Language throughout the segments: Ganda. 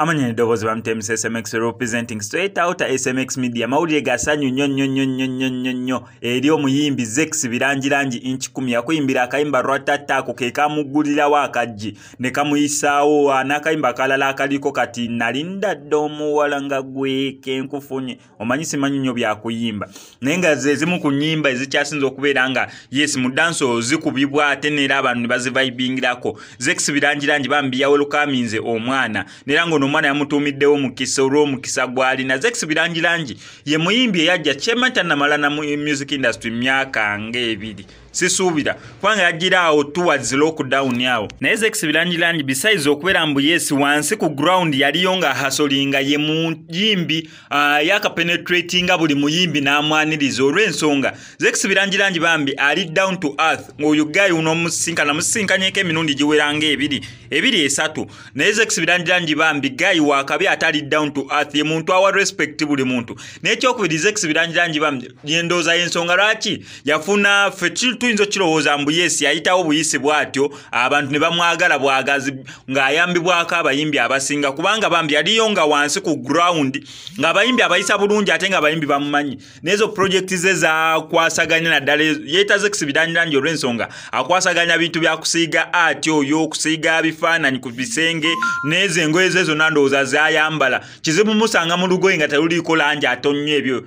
amanya nedoboozi bamutemisa smx representing straight out smx media mawulire gasanyu nnyo nnyo nnyo nnyo nnyo nnyo nnyo eri omuyimbi zex birangirangi inki kumi yakuyimbira akayimba rwatattaako ke kamuggulirawo akajji ne kamuyisaawo n'akayimba akalala akaliko kati nalinda dda omuwala nga gwe kenkufunye omanyi simanyi nnyo byakuyimba naye nga zezimu ku nnyimba ezikyasinza okubeera nga yes mu ddansi oo zikubibwa ate neera abantu ne bazivaibingirako zex birangirangi bambiyawe lukaminze omwana nera ngono Luma yamutuumiddewo mukisa olw'omukisa gw'alina zekisi birangirangi ye muyimbi eyajja kyema tanamala na music industry myaka nga ebiri sisuubira kubanga yajira awo tuwa zi lockdown awo naye zekisi birangirangi besaize okubeera mu buyeesi wansi ku ground yaliyo nga hasolinga ye muyimbi uh, ah, yakapenetratinga buli muyimbi n'amwaniriza olw'ensonga zekisi birangirangi bambi ali down to earth ng'oyo gayi unomusinkana musisinkanyeko emirundi giweranga ebiri ebiri esatu naye zekisi birangirangi bambi guy wa kabi atali down to earth ye muntu awa respect buli muntu n'ekyokubiri zex birangirangi ba yendooza y'ensonga rachi yafuna ffe tuyinza okukirowooza mbu yesi yayitawo buyisi bw'atyo abantu ne bamwagala bwagazi ngayambi bwaka abayimbi abasinga kubanga bambi yaliyo nga wansi ku ground ng'abayimbi abayisa bulungi atenga ng'abayimbi bamumanyi n'ezo project ze za kwasaganya zakwasaganya naddala yeeta zex birangirangi olw'ensonga akwasaganya bintu byakusiiga atyo oyo okusiiga bifaananyi ku bisenge n'ezo engoye ze ndowooza zayambala kizibumusanga mu lugoyi nga teluliiko langi atonnya ebyo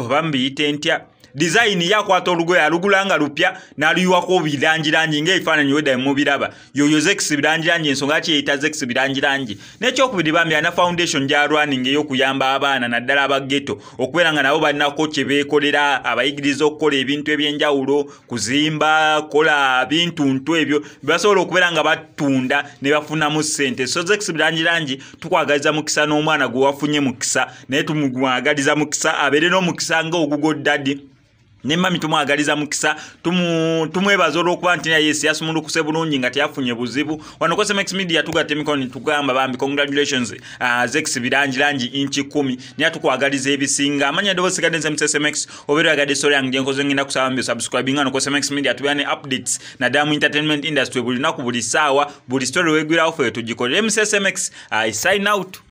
oba mbiyite ntya disayini yakwata olugoye alugulanga lupya naluyiwako birangirangi ngaebifaananyi wedda mubiraba yoyo zes birangirangi ensonga kiyeyita zes birangirangi nekyokubiri bambi ana foundation gyalwaninga eyokuyamba abaana naddala abageto okubeera nga nabo balinako kyebekolera abayigiriza okukola ebintu ebyenjawulo kuzimba kola bintuntu ebyo basobola okubeera nga batunda ne bafunamu ssente so zes birangirangi tukwagaliza mukisa n'omwana gwe wafunye mukisa naye tumwagaliza mukisa abeere n'omukisa ngaogugoddadi ne mami tumwagaliza mukisa tumwebaza olwokuba nti naye yesu yasumulukuse bulungi nga teyafunye buzibu wano cosmex media tugatta emikono netugamba bambi congratulations uh, zex birangirangi inki kumi naye tukwagaliza ebisinga amanya eddoboozi sigadde nze musesemex obeera yagadde esori yange gyenkoze ngenda kusaba mbi osubscribing ano cosmex media tubeera ne updates naddamu entertainment industry buli lunaku buli saawa buli story wegwirawo ffe tugikolere musesemex i sign out